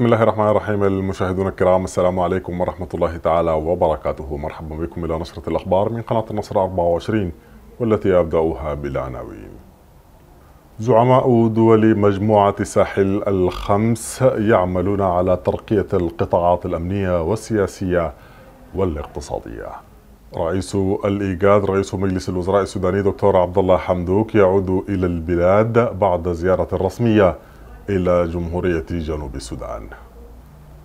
بسم الله الرحمن الرحيم المشاهدون الكرام السلام عليكم ورحمة الله تعالى وبركاته مرحبا بكم إلى نشرة الأخبار من قناة النصر 24 والتي أبدأها بالعناوين زعماء دول مجموعة الساحل الخمس يعملون على ترقية القطاعات الأمنية والسياسية والاقتصادية رئيس الإيجاد رئيس مجلس الوزراء السوداني دكتور عبد الله حمدوك يعود إلى البلاد بعد زيارة رسمية إلى جمهورية جنوب السودان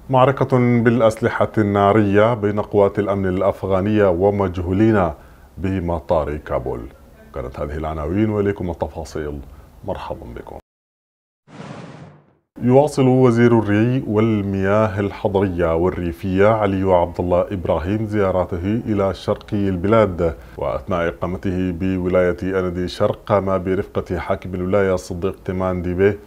معركة بالأسلحة النارية بين قوات الأمن الأفغانية ومجهولين بمطار كابول كانت هذه العناوين وإليكم التفاصيل مرحبا بكم يواصل وزير الري والمياه الحضرية والريفية علي عبد الله إبراهيم زيارته إلى شرقي البلاد وأثناء إقامته بولاية أندي شرق قام برفقة حاكم الولاية صديق تمان ديبي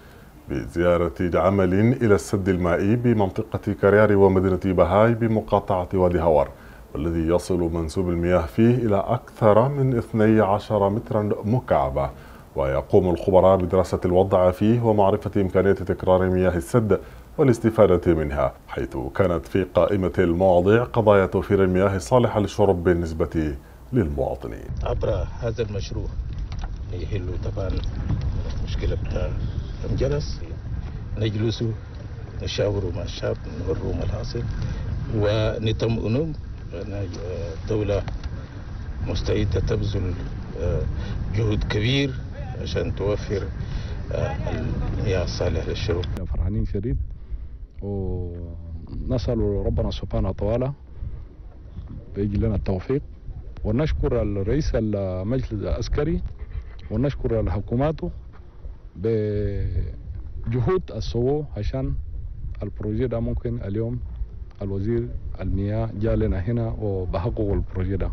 بزيارة عمل إلى السد المائي بمنطقة كرياري ومدينة بهاي بمقاطعة وادي هوار والذي يصل منسوب المياه فيه إلى أكثر من 12 مترا مكعبا ويقوم الخبراء بدراسة الوضع فيه ومعرفة إمكانية تكرار مياه السد والاستفادة منها حيث كانت في قائمة المواضيع قضايا توفير المياه الصالحة للشرب بالنسبة للمواطنين عبر هذا المشروع يحل طبعا المشكلة بتاع جلس نجلس نشاور مع الشعب نوروا ما الحاصل ونطمئنهم أن الدولة آه، مستعدة تبذل آه، جهد كبير عشان توفر آه، المياه الصالحة للشرب فرحانين شديد ونسأل ربنا سبحانه وتعالى بيجي لنا التوفيق ونشكر الرئيس المجلس العسكري ونشكر حكوماته بجهود السوو عشان البروجي ده ممكن اليوم الوزير المياه جاء لنا هنا وبحقق البروجي ده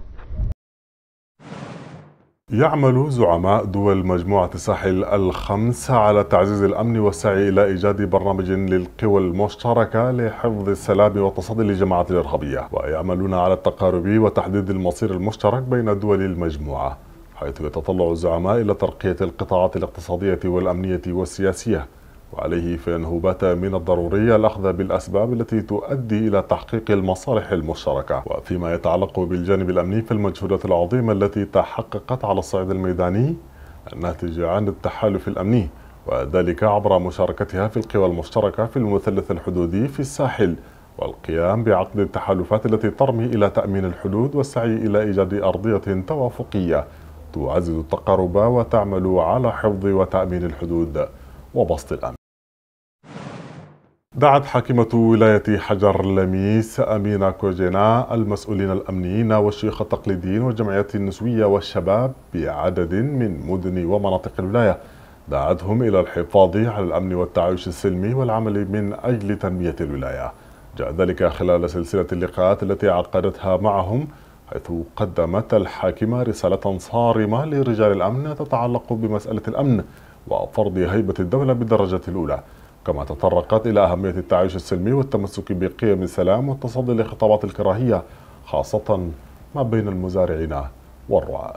يعمل زعماء دول مجموعة الساحل الخمس على تعزيز الأمن والسعي إلى إيجاد برنامج للقوى المشتركة لحفظ السلام والتصدي للجماعات الإرهابية ويعملون على التقارب وتحديد المصير المشترك بين دول المجموعة حيث يتطلع الزعماء إلى ترقية القطاعات الاقتصادية والأمنية والسياسية وعليه فإنه بات من الضروري الأخذ بالأسباب التي تؤدي إلى تحقيق المصالح المشتركة وفيما يتعلق بالجانب الأمني فالمجهودات العظيمة التي تحققت على الصعيد الميداني الناتجة عن التحالف الأمني وذلك عبر مشاركتها في القوى المشتركة في المثلث الحدودي في الساحل والقيام بعقد التحالفات التي ترمي إلى تأمين الحدود والسعي إلى إيجاد أرضية توافقية تعزز التقارب وتعمل على حفظ وتأمين الحدود وبسط الأمن دعت حاكمة ولاية حجر لميس أمينة كوجينا المسؤولين الأمنيين والشيخ التقليديين والجمعيات النسوية والشباب بعدد من مدن ومناطق الولاية دعتهم إلى الحفاظ على الأمن والتعايش السلمي والعمل من أجل تنمية الولاية جاء ذلك خلال سلسلة اللقاءات التي عقدتها معهم حيث قدمت الحاكمة رسالة صارمة لرجال الأمن تتعلق بمسألة الأمن وفرض هيبة الدولة بالدرجة الأولى كما تطرقت إلى أهمية التعايش السلمي والتمسك بقيم السلام والتصدي لخطابات الكراهية خاصة ما بين المزارعين والرعاة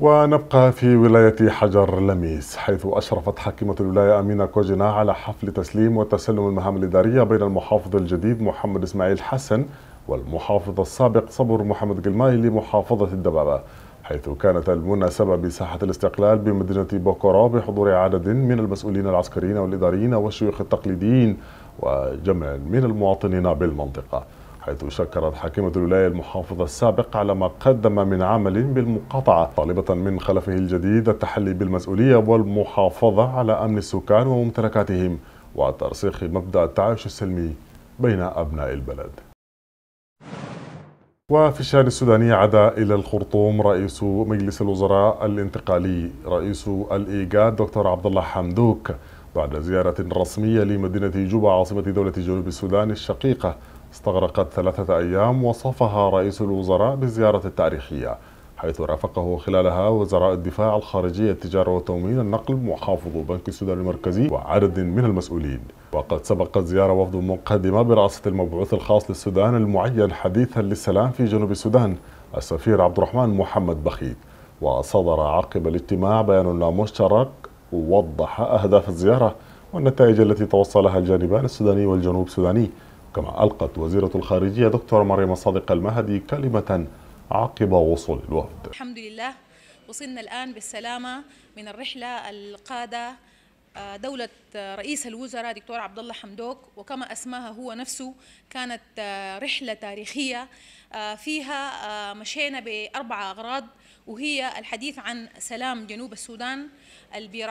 ونبقى في ولاية حجر لميس حيث أشرفت حاكمة الولاية أمينة كوجنا على حفل تسليم وتسلم المهام الإدارية بين المحافظ الجديد محمد إسماعيل حسن والمحافظ السابق صبر محمد قلماي لمحافظة الدبابة حيث كانت المناسبة بساحة الاستقلال بمدينة بوكورا بحضور عدد من المسؤولين العسكريين والإداريين والشيوخ التقليديين وجمع من المواطنين بالمنطقة حيث شكرت حاكمة الولاية المحافظة السابق على ما قدم من عمل بالمقاطعة طالبة من خلفه الجديد التحلي بالمسؤولية والمحافظة على أمن السكان وممتلكاتهم وترسيخ مبدأ التعايش السلمي بين أبناء البلد وفي الشان السوداني عدا إلى الخرطوم رئيس مجلس الوزراء الانتقالي رئيس الإيجاد دكتور عبد الله حمدوك بعد زيارة رسمية لمدينة جوبا عاصمة دولة جنوب السودان الشقيقة استغرقت ثلاثة أيام وصفها رئيس الوزراء بالزيارة التاريخية حيث رافقه خلالها وزراء الدفاع الخارجية التجارة والتموين النقل محافظ بنك السودان المركزي وعدد من المسؤولين وقد سبقت زيارة وفد مقدمة برئاسة المبعوث الخاص للسودان المعين حديثا للسلام في جنوب السودان السفير عبد الرحمن محمد بخيت وصدر عقب الاجتماع بيان لا مشترك ووضح أهداف الزيارة والنتائج التي توصلها الجانبان السوداني والجنوب السوداني كما ألقت وزيرة الخارجية دكتور مريم الصادق المهدي كلمة عقب وصول الوفد الحمد لله وصلنا الآن بالسلامة من الرحلة القادة آه، دولة آه، رئيس الوزراء دكتور عبد الله حمدوك وكما اسماها هو نفسه كانت آه، رحلة تاريخية فيها مشينا بأربع أغراض وهي الحديث عن سلام جنوب السودان اللي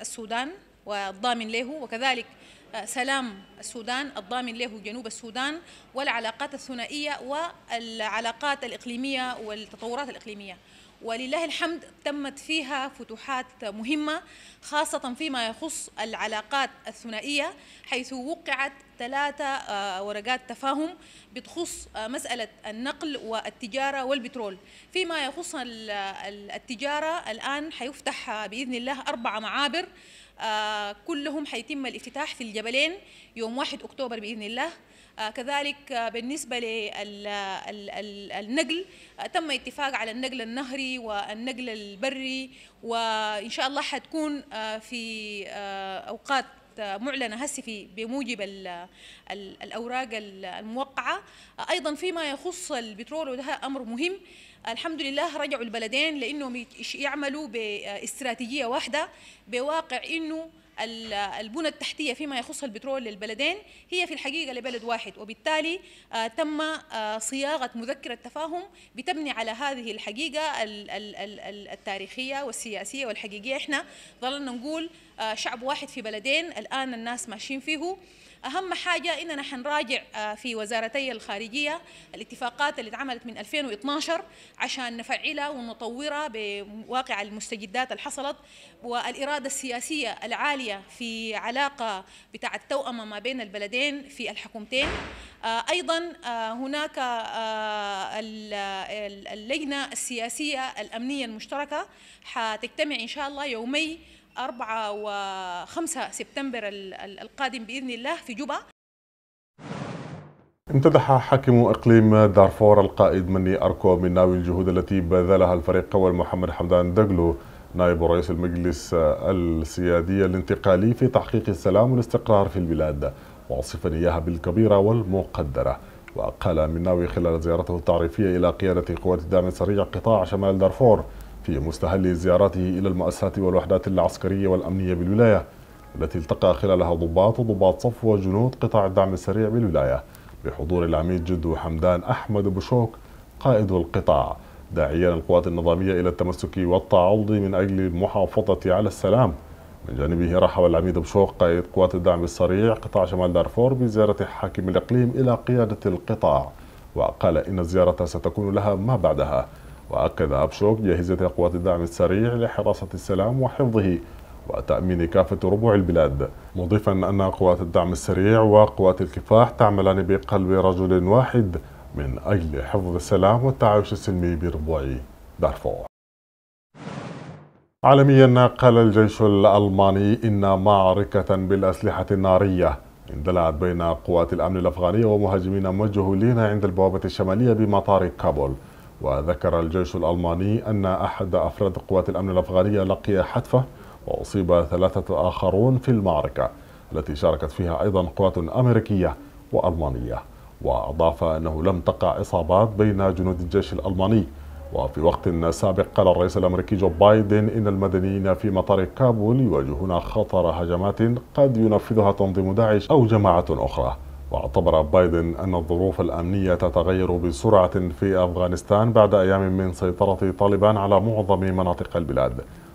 السودان والضامن له وكذلك آه، سلام السودان الضامن له جنوب السودان والعلاقات الثنائية والعلاقات الإقليمية والتطورات الإقليمية ولله الحمد تمت فيها فتوحات مهمة خاصة فيما يخص العلاقات الثنائية حيث وقعت ثلاثة آه، ورقات تفاهم بتخص آه، مسألة النقل والتجارة والبترول فيما يخص التجارة الآن حيفتح بإذن الله أربع معابر آه، كلهم حيتم الافتتاح في الجبلين يوم 1 أكتوبر بإذن الله آه، كذلك آه، بالنسبة للنقل تم اتفاق على النقل النهري والنقل البري وإن شاء الله حتكون في أوقات معلنه هسي في بموجب الاوراق الموقعه ايضا فيما يخص البترول وده امر مهم الحمد لله رجعوا البلدين لانهم يعملوا باستراتيجيه واحده بواقع انه البنى التحتيه فيما يخص البترول للبلدين هي في الحقيقه لبلد واحد وبالتالي آه، تم آه، صياغه مذكره تفاهم بتبني على هذه الحقيقه التاريخيه والسياسيه والحقيقيه احنا ظلنا نقول آه، شعب واحد في بلدين الآن الناس ماشيين فيه أهم حاجة إننا حنراجع آه، في وزارتي الخارجية الاتفاقات اللي اتعملت من 2012 عشان نفعلها ونطورها بواقع المستجدات اللي حصلت والإرادة السياسية العالية في علاقة بتاع التوأمة ما بين البلدين في الحكومتين آه، أيضا هناك اللجنة السياسية الأمنية المشتركة حتجتمع إن شاء الله يومي 4 و5 سبتمبر القادم باذن الله في جوبا امتدح حاكم اقليم دارفور القائد مني اركو من ناوي الجهود التي بذلها الفريق اول محمد حمدان دقلو نائب رئيس المجلس السيادي الانتقالي في تحقيق السلام والاستقرار في البلاد واصفا اياها بالكبيره والمقدره وقال مناوي خلال زيارته التعريفيه الى قياده قوات الدعم السريع قطاع شمال دارفور في مستهل زيارته إلى المؤسسات والوحدات العسكرية والأمنية بالولاية التي التقى خلالها ضباط وضباط صف وجنود قطاع الدعم السريع بالولاية بحضور العميد جدو حمدان أحمد بشوك قائد القطاع داعيا القوات النظامية إلى التمسك والتعاضد من أجل المحافظة على السلام من جانبه رحب العميد بشوق قائد قوات الدعم السريع قطاع شمال دارفور بزيارة حاكم الإقليم إلى قيادة القطاع وقال إن الزيارة ستكون لها ما بعدها وأكد أبشوك جاهزية قوات الدعم السريع لحراسة السلام وحفظه وتأمين كافة ربوع البلاد مضيفا أن قوات الدعم السريع وقوات الكفاح تعملان بقلب رجل واحد من أجل حفظ السلام والتعايش السلمي بربوع دارفور عالميا قال الجيش الألماني إن معركة بالأسلحة النارية اندلعت بين قوات الأمن الأفغانية ومهاجمين مجهولين عند البوابة الشمالية بمطار كابول وذكر الجيش الألماني أن أحد أفراد قوات الأمن الأفغانية لقي حتفة وأصيب ثلاثة آخرون في المعركة التي شاركت فيها أيضا قوات أمريكية وألمانية وأضاف أنه لم تقع إصابات بين جنود الجيش الألماني وفي وقت سابق قال الرئيس الأمريكي جو بايدن إن المدنيين في مطار كابول يواجهون خطر هجمات قد ينفذها تنظيم داعش أو جماعة أخرى واعتبر بايدن أن الظروف الأمنية تتغير بسرعة في أفغانستان بعد أيام من سيطرة طالبان على معظم مناطق البلاد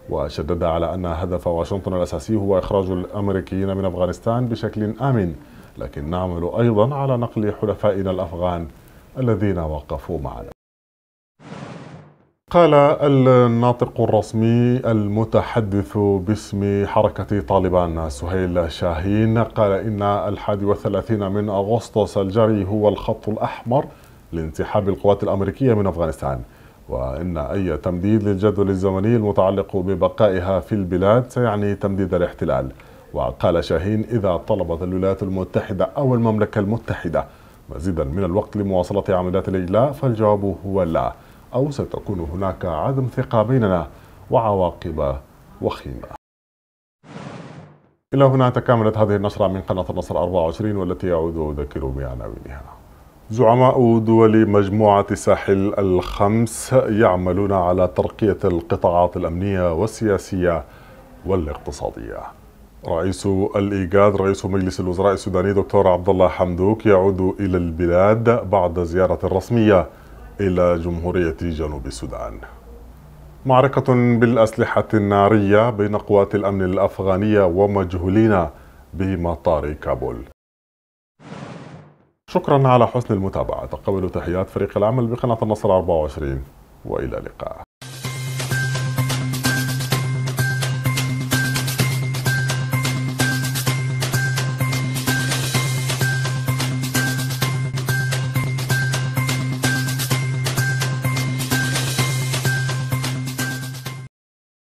وشدد على أن هدف واشنطن الأساسي هو إخراج الأمريكيين من أفغانستان بشكل آمن لكن نعمل أيضا على نقل حلفائنا الأفغان الذين وقفوا معنا قال الناطق الرسمي المتحدث باسم حركة طالبان سهيل شاهين قال إن الحادي والثلاثين من أغسطس الجري هو الخط الأحمر لانسحاب القوات الأمريكية من أفغانستان وإن أي تمديد للجدول الزمني المتعلق ببقائها في البلاد سيعني تمديد الاحتلال وقال شاهين إذا طلبت الولايات المتحدة أو المملكة المتحدة مزيدا من الوقت لمواصلة عمليات الإجلاء فالجواب هو لا أو ستكون هناك عدم ثقة بيننا وعواقب وخيمة إلى هنا تكاملت هذه النشرة من قناة النصر 24 والتي أعود أذكر بعناوينها زعماء دول مجموعة الساحل الخمس يعملون على ترقية القطاعات الأمنية والسياسية والاقتصادية رئيس الإيجاد رئيس مجلس الوزراء السوداني دكتور عبد الله حمدوك يعود إلى البلاد بعد زيارة رسمية إلى جمهورية جنوب السودان معركة بالأسلحة النارية بين قوات الأمن الأفغانية ومجهولين بمطار كابول شكرا على حسن المتابعة تقبلوا تحيات فريق العمل بقناة النصر 24 وإلى اللقاء